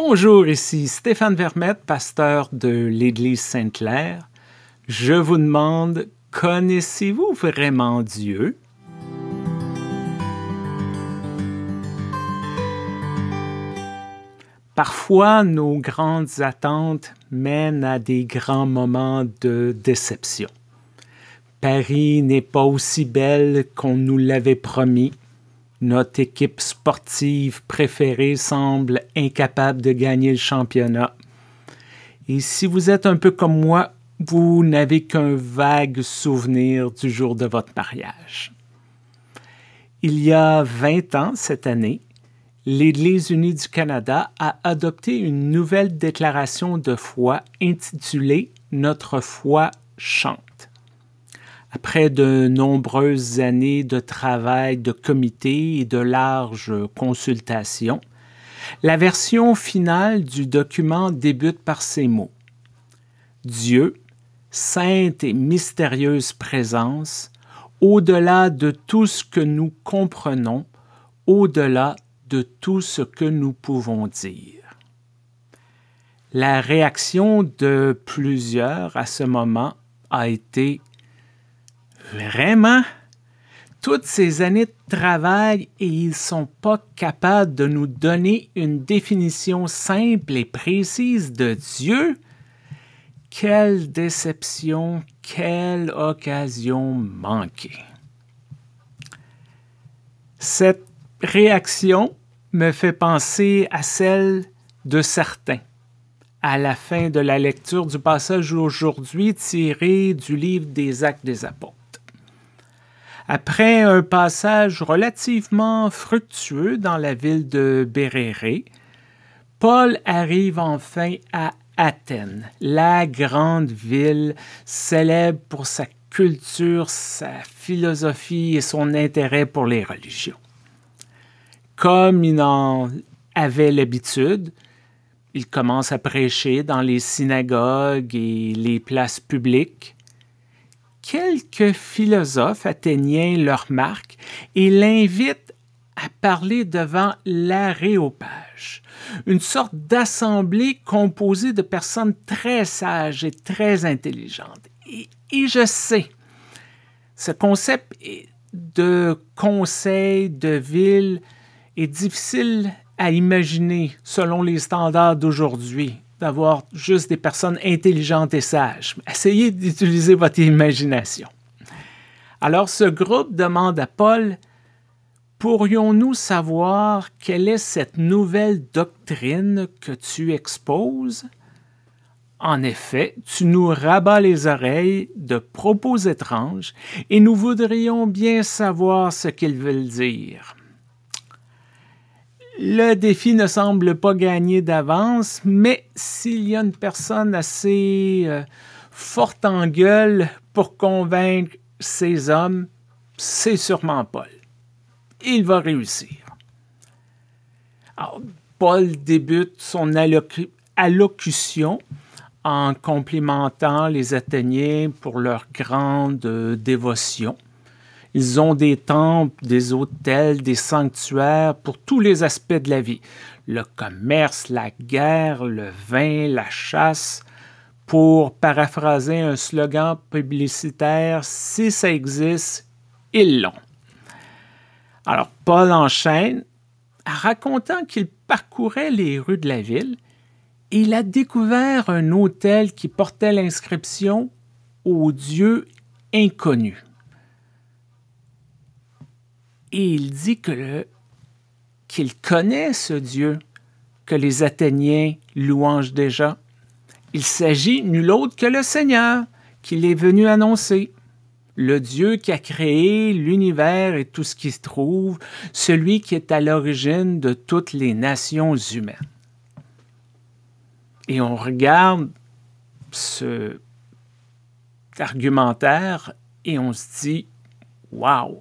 Bonjour, ici Stéphane Vermette, pasteur de l'Église Sainte-Claire. Je vous demande, connaissez-vous vraiment Dieu? Parfois, nos grandes attentes mènent à des grands moments de déception. Paris n'est pas aussi belle qu'on nous l'avait promis notre équipe sportive préférée semble incapable de gagner le championnat. Et si vous êtes un peu comme moi, vous n'avez qu'un vague souvenir du jour de votre mariage. Il y a 20 ans cette année, l'Église unie du Canada a adopté une nouvelle déclaration de foi intitulée Notre foi chante. Après de nombreuses années de travail de comité et de larges consultations, la version finale du document débute par ces mots. Dieu, sainte et mystérieuse présence, au-delà de tout ce que nous comprenons, au-delà de tout ce que nous pouvons dire. La réaction de plusieurs à ce moment a été Vraiment? Toutes ces années de travail et ils sont pas capables de nous donner une définition simple et précise de Dieu? Quelle déception, quelle occasion manquée. Cette réaction me fait penser à celle de certains à la fin de la lecture du passage aujourd'hui tiré du livre des Actes des Apôtres. Après un passage relativement fructueux dans la ville de Béréré, Paul arrive enfin à Athènes, la grande ville célèbre pour sa culture, sa philosophie et son intérêt pour les religions. Comme il en avait l'habitude, il commence à prêcher dans les synagogues et les places publiques quelques philosophes athéniens leur marque et l'invitent à parler devant l'aréopage, une sorte d'assemblée composée de personnes très sages et très intelligentes. et je sais, ce concept de conseil de ville est difficile à imaginer selon les standards d'aujourd'hui d'avoir juste des personnes intelligentes et sages. Essayez d'utiliser votre imagination. Alors ce groupe demande à Paul, pourrions-nous savoir quelle est cette nouvelle doctrine que tu exposes En effet, tu nous rabats les oreilles de propos étranges et nous voudrions bien savoir ce qu'ils veulent dire. Le défi ne semble pas gagner d'avance, mais s'il y a une personne assez euh, forte en gueule pour convaincre ces hommes, c'est sûrement Paul. Il va réussir. Paul débute son allocution en complimentant les Athéniens pour leur grande euh, dévotion. Ils ont des temples, des hôtels, des sanctuaires pour tous les aspects de la vie. Le commerce, la guerre, le vin, la chasse. Pour paraphraser un slogan publicitaire, si ça existe, ils l'ont. Alors Paul enchaîne racontant qu'il parcourait les rues de la ville il a découvert un hôtel qui portait l'inscription aux Dieu inconnu. Et il dit que qu'il connaît ce Dieu que les Athéniens louangent déjà. Il s'agit nul autre que le Seigneur qu'il est venu annoncer. Le Dieu qui a créé l'univers et tout ce qui se trouve, celui qui est à l'origine de toutes les nations humaines. Et on regarde ce argumentaire et on se dit, waouh,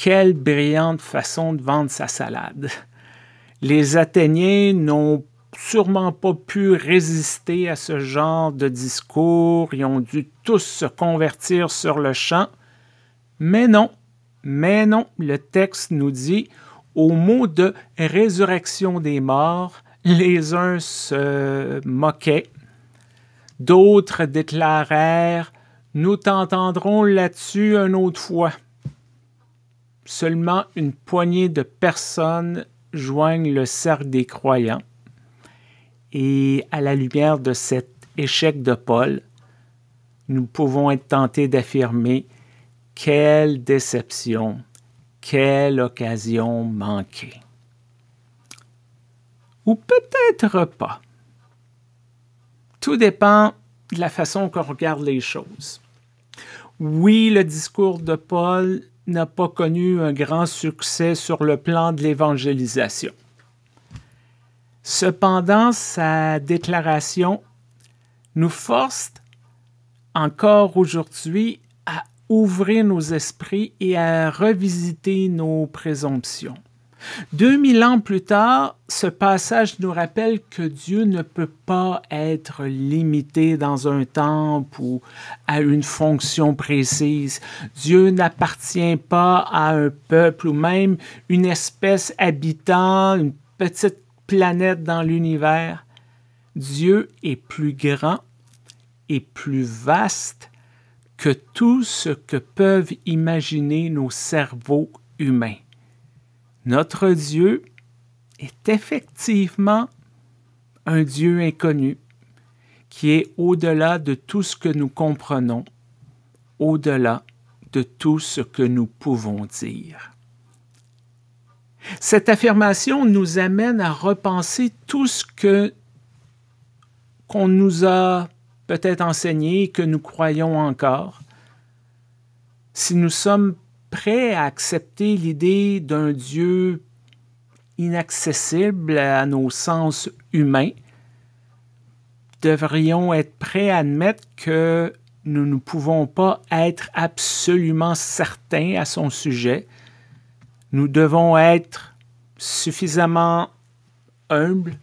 quelle brillante façon de vendre sa salade. Les Athéniens n'ont sûrement pas pu résister à ce genre de discours. Ils ont dû tous se convertir sur le champ. Mais non, mais non, le texte nous dit au mot de résurrection des morts, les uns se moquaient, d'autres déclarèrent Nous t'entendrons là-dessus une autre fois seulement une poignée de personnes joignent le cercle des croyants. Et à la lumière de cet échec de Paul, nous pouvons être tentés d'affirmer quelle déception, quelle occasion manquée. Ou peut-être pas. Tout dépend de la façon qu'on regarde les choses. Oui, le discours de Paul n'a pas connu un grand succès sur le plan de l'évangélisation. Cependant, sa déclaration nous force encore aujourd'hui à ouvrir nos esprits et à revisiter nos présomptions. Deux mille ans plus tard, ce passage nous rappelle que Dieu ne peut pas être limité dans un temps ou à une fonction précise. Dieu n'appartient pas à un peuple ou même une espèce habitant une petite planète dans l'univers. Dieu est plus grand et plus vaste que tout ce que peuvent imaginer nos cerveaux humains notre Dieu est effectivement un Dieu inconnu qui est au-delà de tout ce que nous comprenons, au-delà de tout ce que nous pouvons dire. Cette affirmation nous amène à repenser tout ce que qu'on nous a peut-être enseigné et que nous croyons encore. Si nous sommes prêts à accepter l'idée d'un Dieu inaccessible à nos sens humains, devrions être prêts à admettre que nous ne pouvons pas être absolument certains à son sujet. Nous devons être suffisamment humbles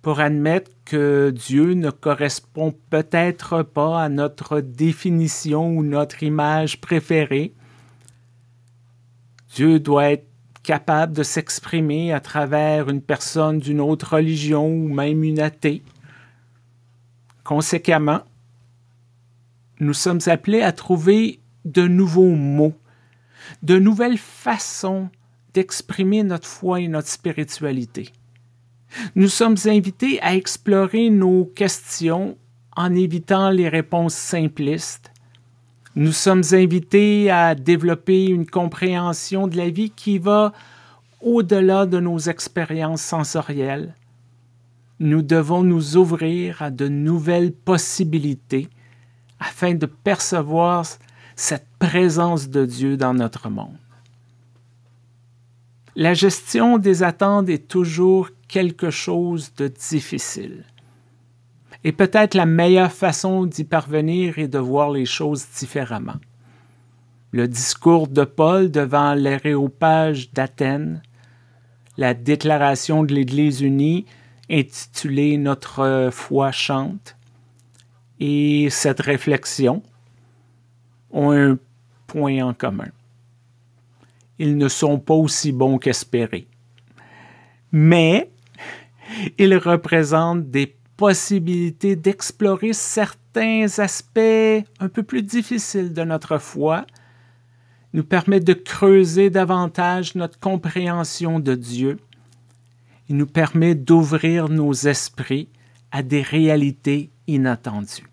pour admettre que Dieu ne correspond peut-être pas à notre définition ou notre image préférée Dieu doit être capable de s'exprimer à travers une personne d'une autre religion ou même une athée. Conséquemment, nous sommes appelés à trouver de nouveaux mots, de nouvelles façons d'exprimer notre foi et notre spiritualité. Nous sommes invités à explorer nos questions en évitant les réponses simplistes nous sommes invités à développer une compréhension de la vie qui va au-delà de nos expériences sensorielles. Nous devons nous ouvrir à de nouvelles possibilités afin de percevoir cette présence de Dieu dans notre monde. La gestion des attentes est toujours quelque chose de difficile. Et peut-être la meilleure façon d'y parvenir est de voir les choses différemment. Le discours de Paul devant l'aréopage d'Athènes, la déclaration de l'Église unie intitulée Notre foi chante, et cette réflexion ont un point en commun. Ils ne sont pas aussi bons qu'espérés, mais ils représentent des possibilité d'explorer certains aspects un peu plus difficiles de notre foi, nous permet de creuser davantage notre compréhension de Dieu. et nous permet d'ouvrir nos esprits à des réalités inattendues.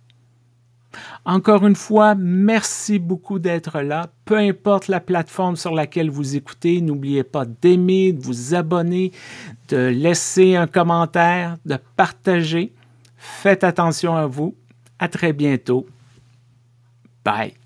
Encore une fois, merci beaucoup d'être là. Peu importe la plateforme sur laquelle vous écoutez, n'oubliez pas d'aimer, de vous abonner, de laisser un commentaire, de partager. Faites attention à vous. À très bientôt. Bye.